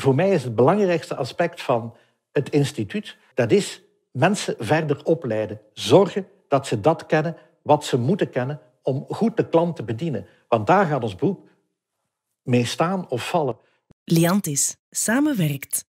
voor mij is het belangrijkste aspect van het instituut, dat is mensen verder opleiden. Zorgen dat ze dat kennen wat ze moeten kennen om goed de klant te bedienen. Want daar gaat ons beroep mee staan of vallen. Liantis samenwerkt